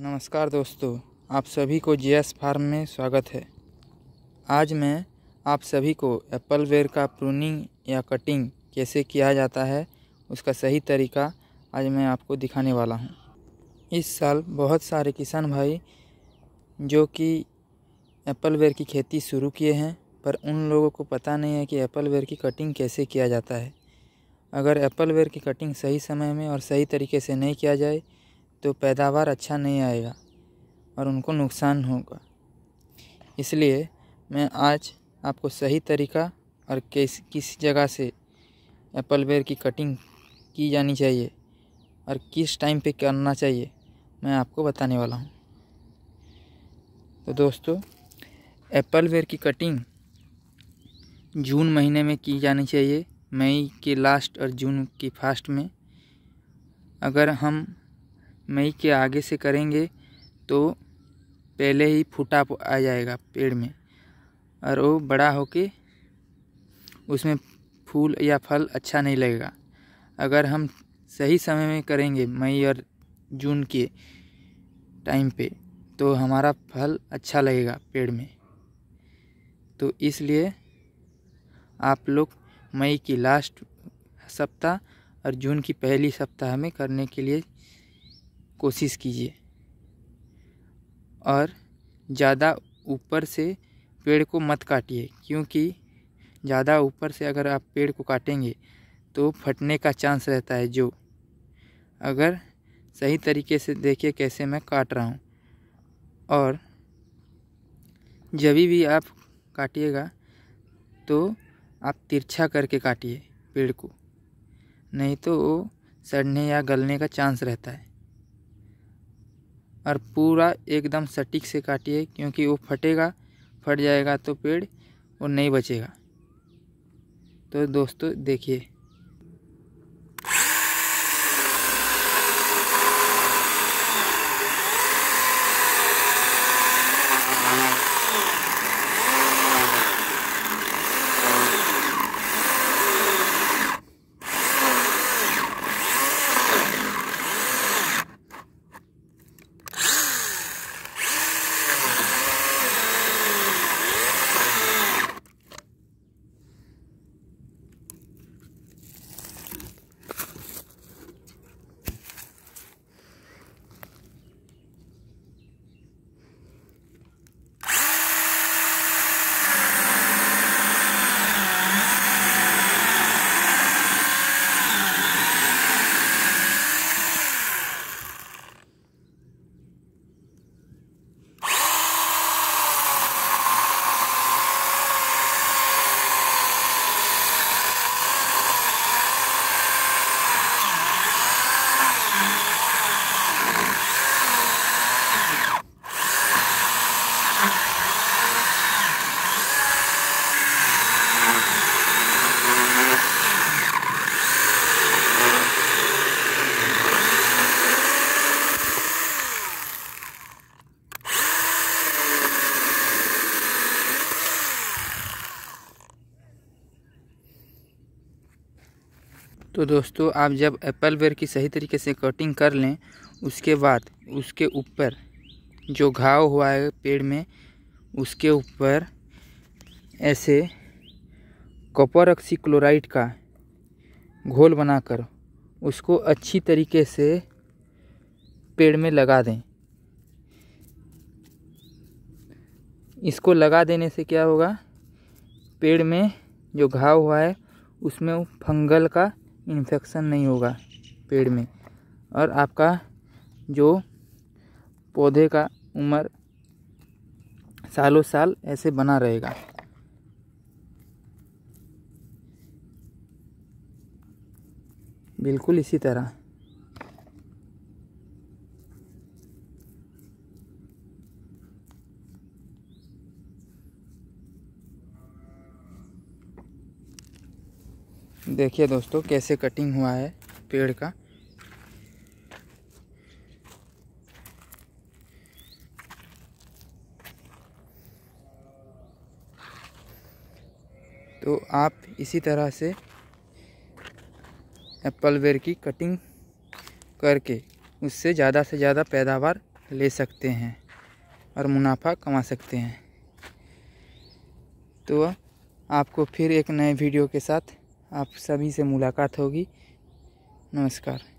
नमस्कार दोस्तों आप सभी को जी एस फार्म में स्वागत है आज मैं आप सभी को एप्पल वेयर का प्रूनिंग या कटिंग कैसे किया जाता है उसका सही तरीका आज मैं आपको दिखाने वाला हूँ इस साल बहुत सारे किसान भाई जो कि एप्पल वेयर की खेती शुरू किए हैं पर उन लोगों को पता नहीं है कि एप्पल वेयर की कटिंग कैसे किया जाता है अगर एप्पल वेयर की कटिंग सही समय में और सही तरीके से नहीं किया जाए तो पैदावार अच्छा नहीं आएगा और उनको नुकसान होगा इसलिए मैं आज आपको सही तरीका और किस किस जगह से एप्पल बेर की कटिंग की जानी चाहिए और किस टाइम पे करना चाहिए मैं आपको बताने वाला हूँ तो दोस्तों एप्पल बेर की कटिंग जून महीने में की जानी चाहिए मई के लास्ट और जून की फास्ट में अगर हम मई के आगे से करेंगे तो पहले ही फूटा आ जाएगा पेड़ में और वो बड़ा होके उसमें फूल या फल अच्छा नहीं लगेगा अगर हम सही समय में करेंगे मई और जून के टाइम पे तो हमारा फल अच्छा लगेगा पेड़ में तो इसलिए आप लोग मई की लास्ट सप्ताह और जून की पहली सप्ताह में करने के लिए कोशिश कीजिए और ज़्यादा ऊपर से पेड़ को मत काटिए क्योंकि ज़्यादा ऊपर से अगर आप पेड़ को काटेंगे तो फटने का चांस रहता है जो अगर सही तरीके से देखिए कैसे मैं काट रहा हूँ और जब भी आप काटिएगा तो आप तिरछा करके काटिए पेड़ को नहीं तो वो सड़ने या गलने का चांस रहता है और पूरा एकदम सटीक से काटिए क्योंकि वो फटेगा फट जाएगा तो पेड़ और नहीं बचेगा तो दोस्तों देखिए तो दोस्तों आप जब एप्पल वेयर की सही तरीके से कटिंग कर लें उसके बाद उसके ऊपर जो घाव हुआ है पेड़ में उसके ऊपर ऐसे कॉपर ऑक्सीक्लोराइड का घोल बनाकर उसको अच्छी तरीके से पेड़ में लगा दें इसको लगा देने से क्या होगा पेड़ में जो घाव हुआ है उसमें फंगल का इन्फेक्शन नहीं होगा पेड़ में और आपका जो पौधे का उम्र सालों साल ऐसे बना रहेगा बिल्कुल इसी तरह देखिए दोस्तों कैसे कटिंग हुआ है पेड़ का तो आप इसी तरह से एप्पल वेयर की कटिंग करके उससे ज़्यादा से ज़्यादा पैदावार ले सकते हैं और मुनाफा कमा सकते हैं तो आपको फिर एक नए वीडियो के साथ आप सभी से मुलाकात होगी नमस्कार